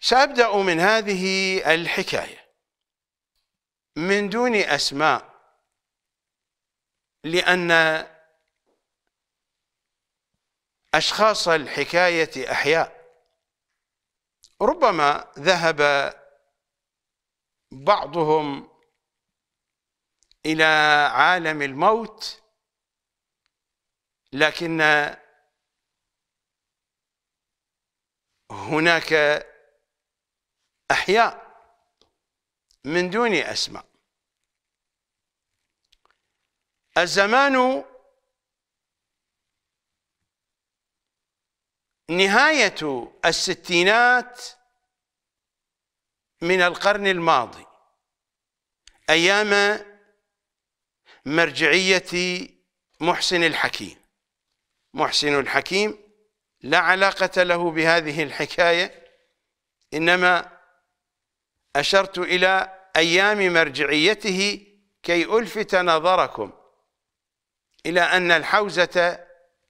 سأبدأ من هذه الحكاية من دون أسماء لأن أشخاص الحكاية أحياء ربما ذهب بعضهم إلى عالم الموت لكن هناك أحياء من دون أسماء الزمان نهاية الستينات من القرن الماضي أيام مرجعية محسن الحكيم محسن الحكيم لا علاقة له بهذه الحكاية إنما أشرت إلى أيام مرجعيته كي ألفت نظركم إلى أن الحوزة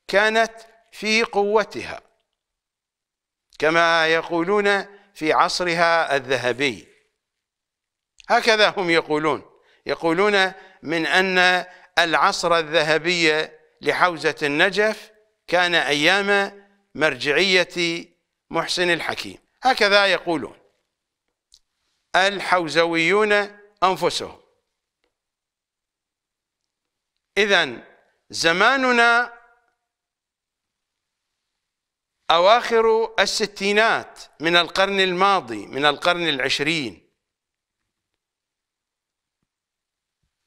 كانت في قوتها كما يقولون في عصرها الذهبي هكذا هم يقولون يقولون من أن العصر الذهبي لحوزة النجف كان أيام مرجعية محسن الحكيم هكذا يقولون الحوزويون أنفسهم إذا زماننا أواخر الستينات من القرن الماضي من القرن العشرين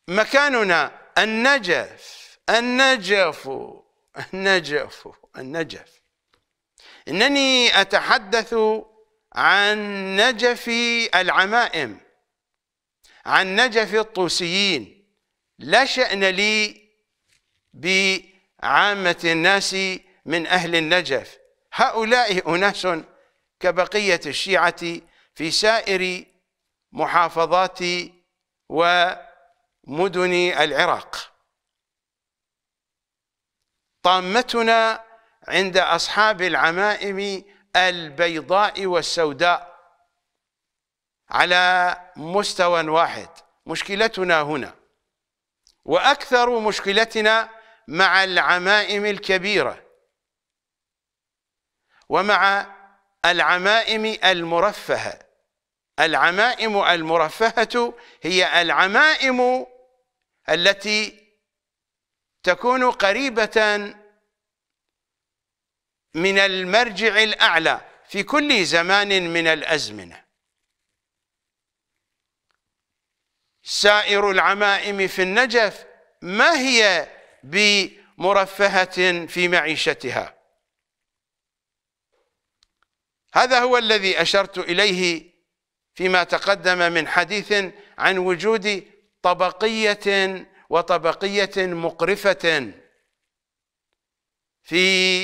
مكاننا النجف النجف النجف النجف إنني أتحدث عن نجف العمائم عن نجف الطوسيين لا شأن لي بعامة الناس من أهل النجف هؤلاء أناس كبقية الشيعة في سائر محافظات ومدن العراق طامتنا عند أصحاب العمائم البيضاء والسوداء على مستوى واحد مشكلتنا هنا وأكثر مشكلتنا مع العمائم الكبيرة ومع العمائم المرفهة العمائم المرفهة هي العمائم التي تكون قريبة من المرجع الأعلى في كل زمان من الأزمنة سائر العمائم في النجف ما هي بمرفهة في معيشتها هذا هو الذي أشرت إليه فيما تقدم من حديث عن وجود طبقية وطبقية مقرفة في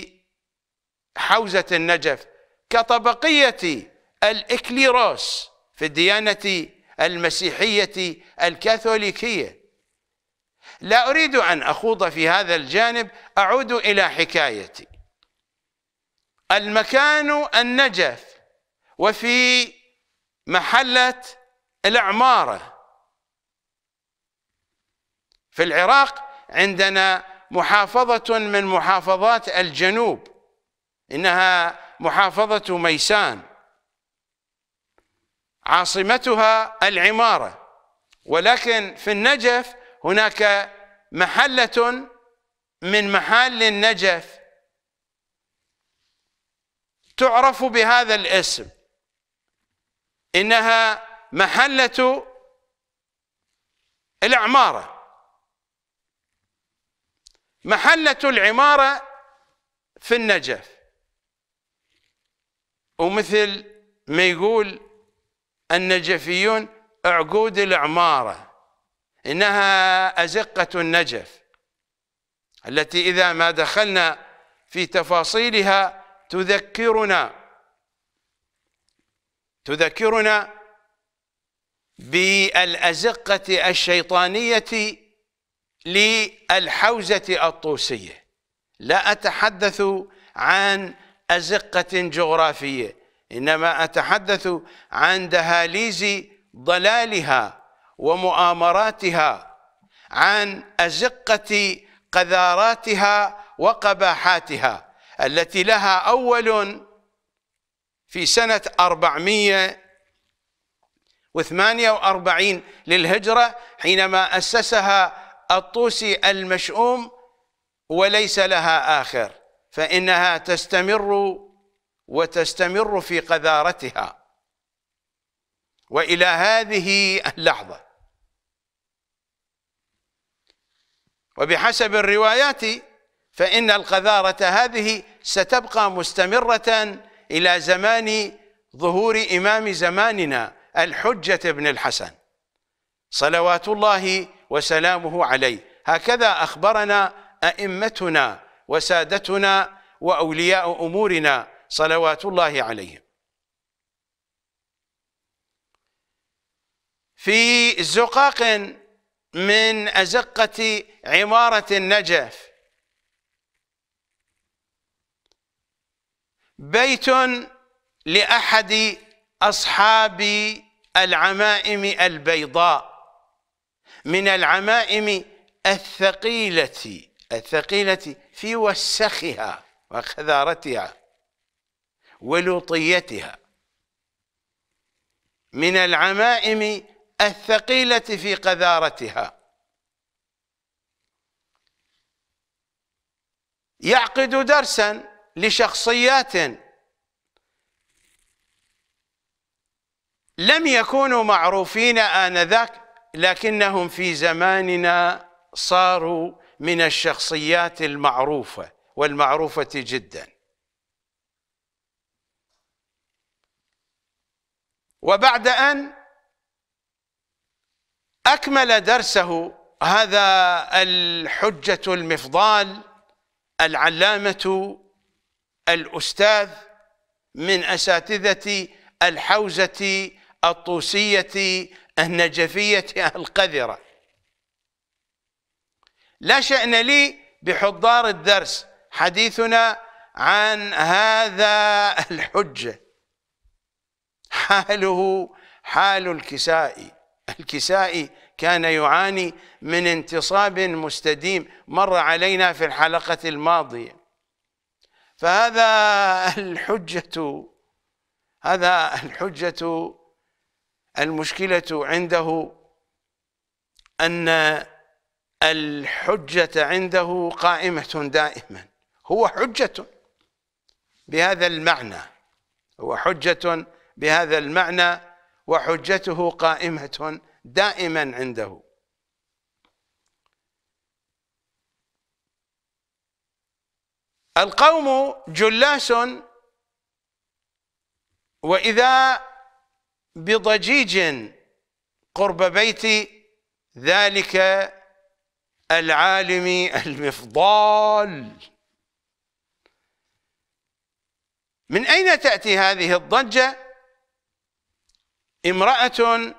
حوزة النجف كطبقية الإكليروس في الديانة المسيحية الكاثوليكية لا أريد أن أخوض في هذا الجانب أعود إلى حكايتي المكان النجف وفي محلة العمارة في العراق عندنا محافظة من محافظات الجنوب إنها محافظة ميسان عاصمتها العمارة ولكن في النجف هناك محلة من محال النجف تعرف بهذا الاسم إنها محلة العمارة محلة العمارة في النجف ومثل ما يقول النجفيون عقود العمارة إنها أزقة النجف التي إذا ما دخلنا في تفاصيلها تذكرنا تذكرنا بالأزقة الشيطانية للحوزة الطوسية لا أتحدث عن أزقة جغرافية إنما أتحدث عن دهاليز ضلالها ومؤامراتها عن أزقة قذاراتها وقباحاتها التي لها أول في سنة 448 للهجرة حينما أسسها الطوسي المشؤوم وليس لها آخر فإنها تستمر وتستمر في قذارتها وإلى هذه اللحظة وبحسب الروايات فإن القذارة هذه ستبقى مستمرة إلى زمان ظهور إمام زماننا الحجة بن الحسن صلوات الله وسلامه عليه هكذا أخبرنا أئمتنا وسادتنا وأولياء أمورنا صلوات الله عليهم في زقاق من أزقة عمارة النجف بيت لأحد أصحاب العمائم البيضاء من العمائم الثقيلة الثقيلة في وسخها وخذارتها ولوطيتها من العمائم الثقيلة في قذارتها يعقد درسا لشخصيات لم يكونوا معروفين آنذاك لكنهم في زماننا صاروا من الشخصيات المعروفة والمعروفة جدا وبعد أن أكمل درسه هذا الحجة المفضال العلامة الأستاذ من أساتذة الحوزة الطوسية النجفية القذرة لا شأن لي بحضار الدرس حديثنا عن هذا الحجة حاله حال الكسائي الكسائي كان يعاني من انتصاب مستديم مر علينا في الحلقة الماضية فهذا الحجة هذا الحجة المشكلة عنده أن الحجة عنده قائمة دائما هو حجة بهذا المعنى هو حجة بهذا المعنى وحجته قائمة دائما عنده القوم جلاس وإذا بضجيج قرب بيت ذلك العالم المفضال من أين تأتي هذه الضجة امرأة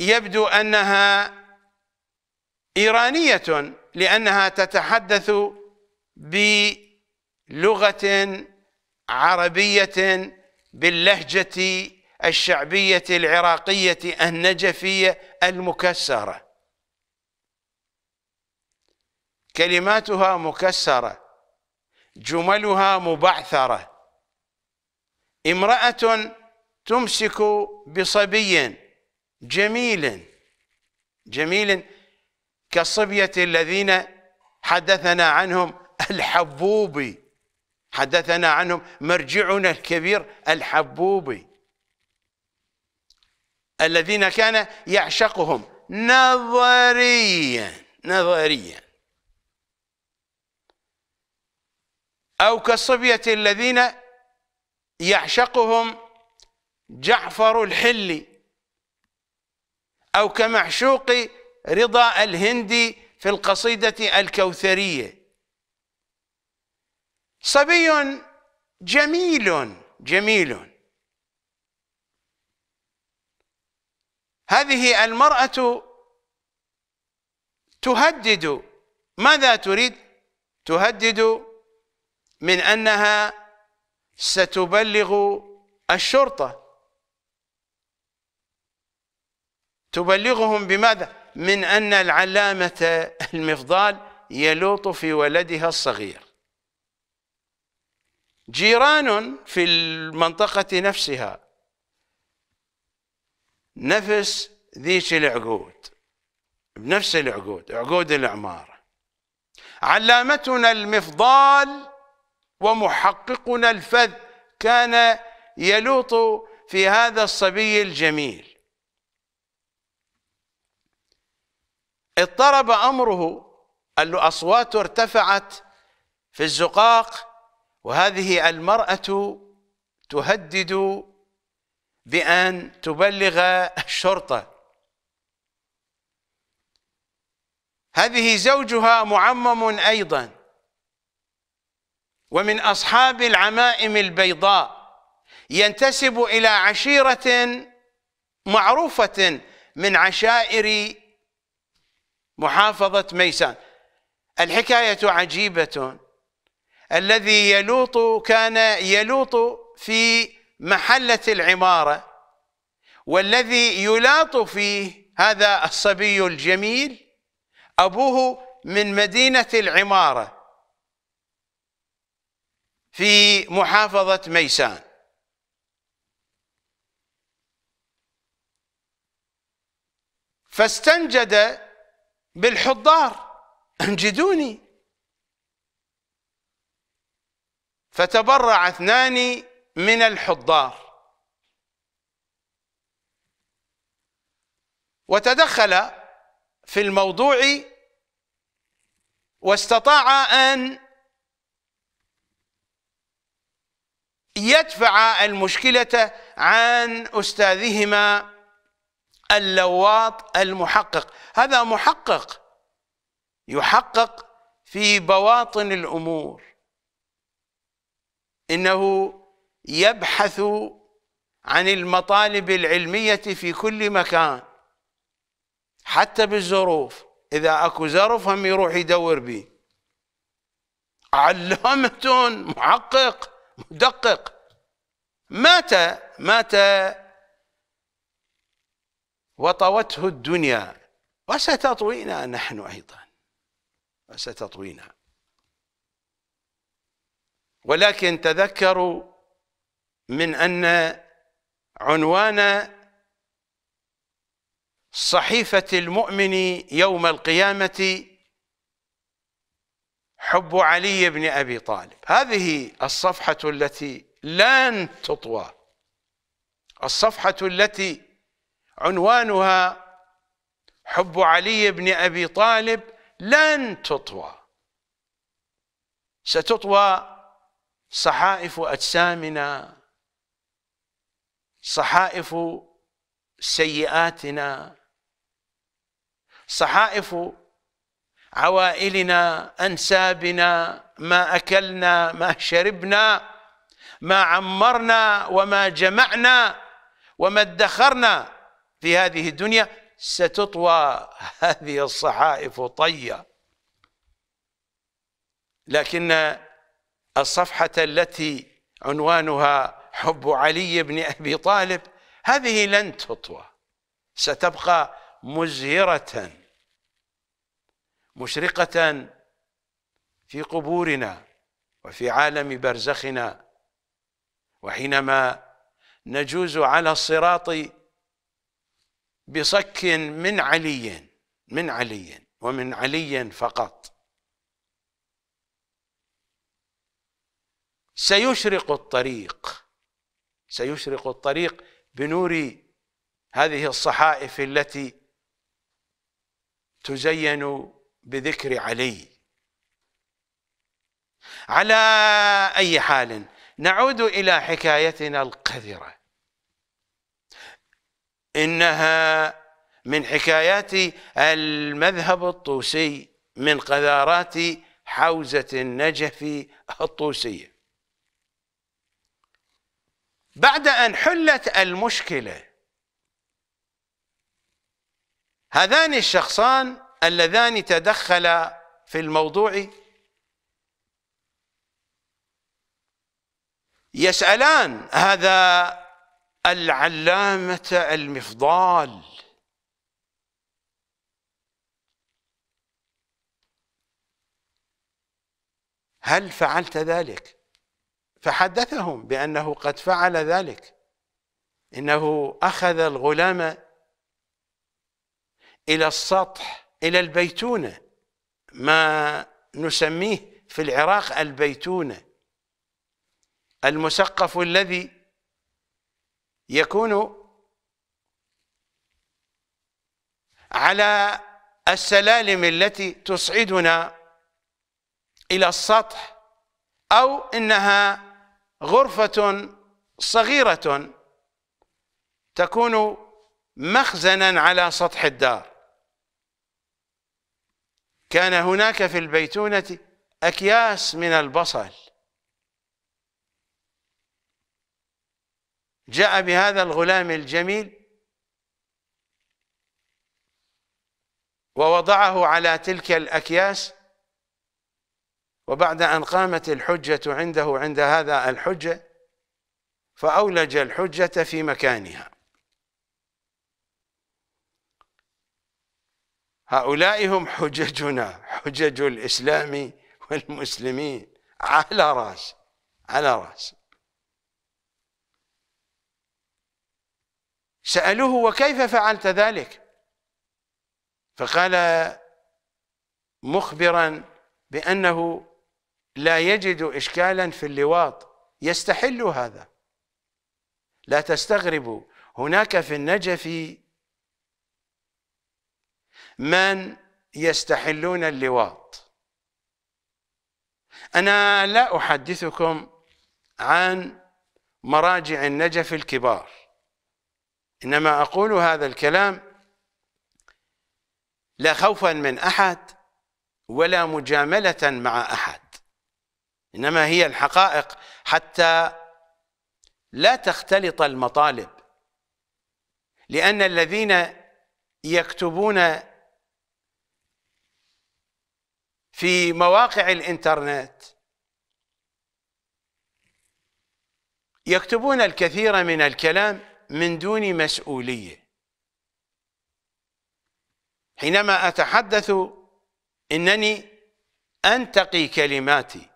يبدو أنها إيرانية لأنها تتحدث بلغة عربية باللهجة الشعبية العراقية النجفية المكسرة كلماتها مكسرة جملها مبعثرة امرأة تمسك بصبي جميل جميل كالصبية الذين حدثنا عنهم الحبوبي حدثنا عنهم مرجعنا الكبير الحبوبي الذين كان يعشقهم نظريا نظريا أو كالصبية الذين يعشقهم جعفر الحلي أو كمعشوق رضا الهندي في القصيدة الكوثرية صبي جميل جميل هذه المرأة تهدد ماذا تريد؟ تهدد من أنها ستبلغ الشرطة تبلغهم بماذا؟ من أن العلامة المفضال يلوط في ولدها الصغير جيران في المنطقة نفسها نفس ذيش العقود بنفس العقود عقود العمارة علامتنا المفضال ومحققنا الفذ كان يلوط في هذا الصبي الجميل اضطرب أمره قال له أصوات ارتفعت في الزقاق وهذه المرأة تهدد بأن تبلغ الشرطة هذه زوجها معمم أيضاً ومن أصحاب العمائم البيضاء ينتسب إلى عشيرة معروفة من عشائر محافظة ميسان الحكاية عجيبة الذي يلوط كان يلوط في محلة العمارة والذي يلاط فيه هذا الصبي الجميل أبوه من مدينة العمارة في محافظة ميسان فاستنجد بالحضار انجدوني فتبرع اثنان من الحضار وتدخل في الموضوع واستطاع ان يدفع المشكلة عن أستاذهما اللواط المحقق هذا محقق يحقق في بواطن الأمور إنه يبحث عن المطالب العلمية في كل مكان حتى بالظروف إذا أكو ظرف هم يروح يدور به علامة محقق دقق مات مات وطوته الدنيا وستطوينا نحن أيضا وستطوينا ولكن تذكروا من أن عنوان صحيفة المؤمن يوم القيامة حب علي بن ابي طالب هذه الصفحه التي لن تطوى الصفحه التي عنوانها حب علي بن ابي طالب لن تطوى ستطوى صحائف اجسامنا صحائف سيئاتنا صحائف عوائلنا انسابنا ما اكلنا ما شربنا ما عمرنا وما جمعنا وما ادخرنا في هذه الدنيا ستطوى هذه الصحائف طيا لكن الصفحه التي عنوانها حب علي بن ابي طالب هذه لن تطوى ستبقى مزهره مشرقة في قبورنا وفي عالم برزخنا وحينما نجوز على الصراط بصك من علي من علي ومن علي فقط سيشرق الطريق سيشرق الطريق بنور هذه الصحائف التي تزين بذكر علي على أي حال نعود إلى حكايتنا القذرة إنها من حكايات المذهب الطوسي من قذارات حوزة النجف الطوسية بعد أن حلت المشكلة هذان الشخصان اللذان تدخلا في الموضوع يسألان هذا العلامة المفضال هل فعلت ذلك فحدثهم بأنه قد فعل ذلك إنه أخذ الغلام إلى السطح إلى البيتونة ما نسميه في العراق البيتونة المثقف الذي يكون على السلالم التي تصعدنا إلى السطح أو إنها غرفة صغيرة تكون مخزنا على سطح الدار كان هناك في البيتونة أكياس من البصل جاء بهذا الغلام الجميل ووضعه على تلك الأكياس وبعد أن قامت الحجة عنده عند هذا الحجة فأولج الحجة في مكانها هؤلاء هم حججنا حجج الإسلام والمسلمين على رأس على رأس سألوه وكيف فعلت ذلك فقال مخبرا بأنه لا يجد إشكالا في اللواط يستحل هذا لا تستغربوا هناك في النجف من يستحلون اللواط أنا لا أحدثكم عن مراجع النجف الكبار إنما أقول هذا الكلام لا خوفا من أحد ولا مجاملة مع أحد إنما هي الحقائق حتى لا تختلط المطالب لأن الذين يكتبون في مواقع الانترنت يكتبون الكثير من الكلام من دون مسؤولية حينما أتحدث إنني أنتقي كلماتي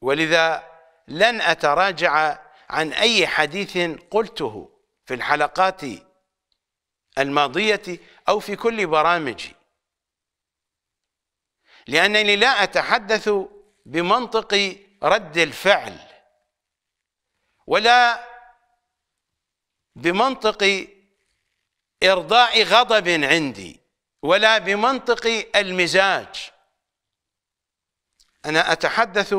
ولذا لن أتراجع عن أي حديث قلته في الحلقات الماضية أو في كل برامجي لأنني لا أتحدث بمنطق رد الفعل ولا بمنطق إرضاء غضب عندي ولا بمنطق المزاج أنا أتحدث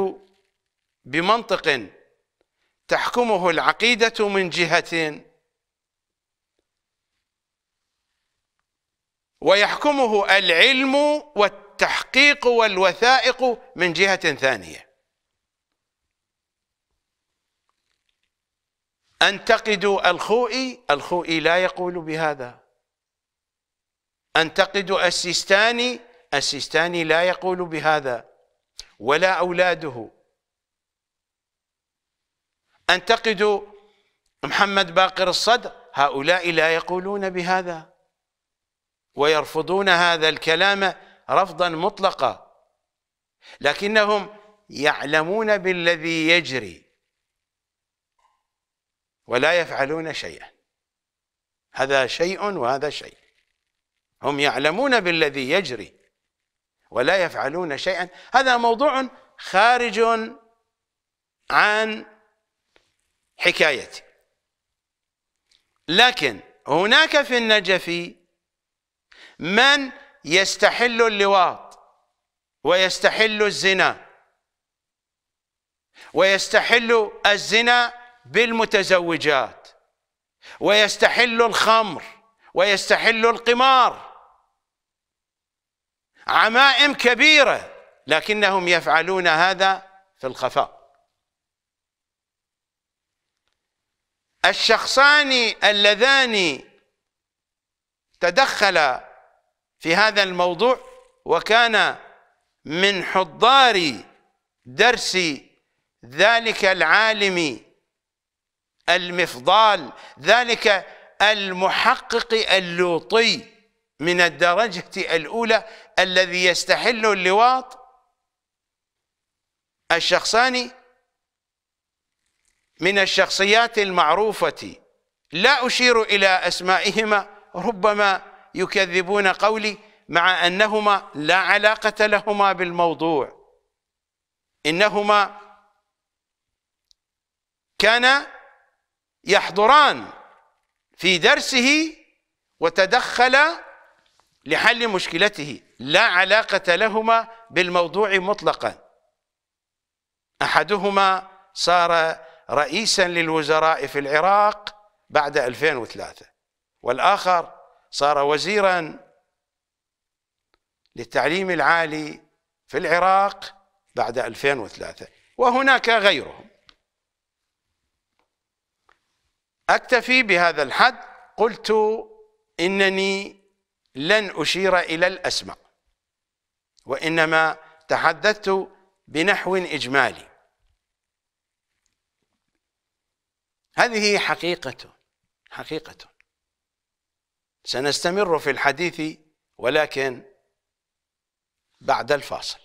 بمنطق تحكمه العقيدة من جهة ويحكمه العلم والتعلم والتحقيق والوثائق من جهة ثانية أنتقدوا الخوئي الخوئي لا يقول بهذا أنتقدوا السيستاني السيستاني لا يقول بهذا ولا أولاده أنتقدوا محمد باقر الصدر هؤلاء لا يقولون بهذا ويرفضون هذا الكلام رفضا مطلقا لكنهم يعلمون بالذي يجري ولا يفعلون شيئا هذا شيء وهذا شيء هم يعلمون بالذي يجري ولا يفعلون شيئا هذا موضوع خارج عن حكايتي لكن هناك في النجف من يستحل اللواط ويستحل الزنا ويستحل الزنا بالمتزوجات ويستحل الخمر ويستحل القمار عمائم كبيرة لكنهم يفعلون هذا في الخفاء الشخصان اللذان تدخل في هذا الموضوع وكان من حضار درس ذلك العالم المفضال ذلك المحقق اللوطي من الدرجة الأولى الذي يستحل اللواط الشخصان من الشخصيات المعروفة لا أشير إلى أسمائهما ربما يكذبون قولي مع انهما لا علاقه لهما بالموضوع انهما كان يحضران في درسه وتدخل لحل مشكلته لا علاقه لهما بالموضوع مطلقا احدهما صار رئيسا للوزراء في العراق بعد 2003 والاخر صار وزيرا للتعليم العالي في العراق بعد 2003 وهناك غيرهم أكتفي بهذا الحد قلت إنني لن أشير إلى الأسماء وإنما تحدثت بنحو إجمالي هذه حقيقة حقيقة سنستمر في الحديث ولكن بعد الفاصل